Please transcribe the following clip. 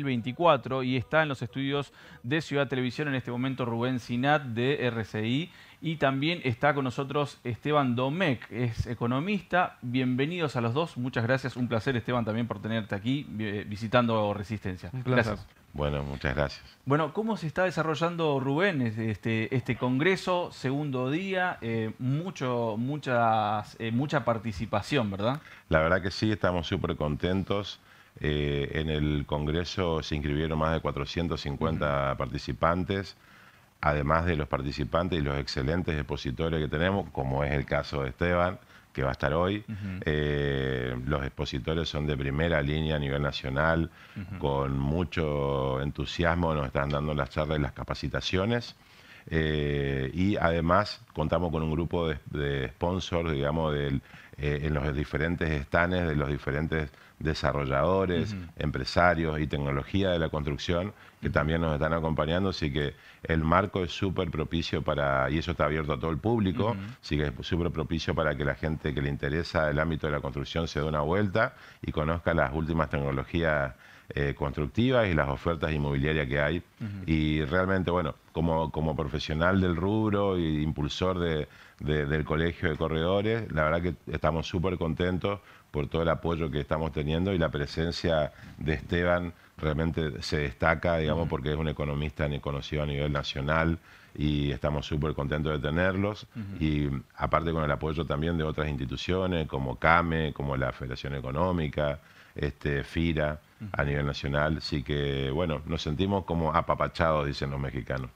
2024 y está en los estudios de Ciudad Televisión en este momento Rubén Sinat de RCI y también está con nosotros Esteban Domecq, es economista. Bienvenidos a los dos, muchas gracias, un placer Esteban también por tenerte aquí eh, visitando Resistencia. Gracias. Bueno, muchas gracias. Bueno, ¿cómo se está desarrollando, Rubén, este, este, este congreso, segundo día? Eh, mucho, muchas, eh, mucha participación, ¿verdad? La verdad que sí, estamos súper contentos. Eh, en el Congreso se inscribieron más de 450 participantes, además de los participantes y los excelentes expositores que tenemos, como es el caso de Esteban, que va a estar hoy. Eh, los expositores son de primera línea a nivel nacional, con mucho entusiasmo nos están dando las charlas y las capacitaciones. Eh, y además contamos con un grupo de sponsors, digamos, del eh, en los diferentes estanes de los diferentes desarrolladores, empresarios y tecnología de la construcción que también nos están acompañando, así que el marco es súper propicio para, y eso está abierto a todo el público, así que es súper propicio para que la gente que le interesa el ámbito de la construcción se dé una vuelta y conozca las últimas tecnologías eh, constructivas y las ofertas inmobiliarias que hay. Y realmente, bueno, como, como profesional del rubro e impulsor del colegio de corredores, la verdad que estamos estamos súper contentos por todo el apoyo que estamos teniendo y la presencia de Esteban realmente se destaca, digamos, mm. porque es un economista conocido a nivel nacional y estamos súper contentos de tenerlos. Y aparte con el apoyo también de otras instituciones como CAME, como la Federación Económica, este, FIRA, a nivel nacional. Así que, bueno, nos sentimos como apapachados, dicen los mexicanos.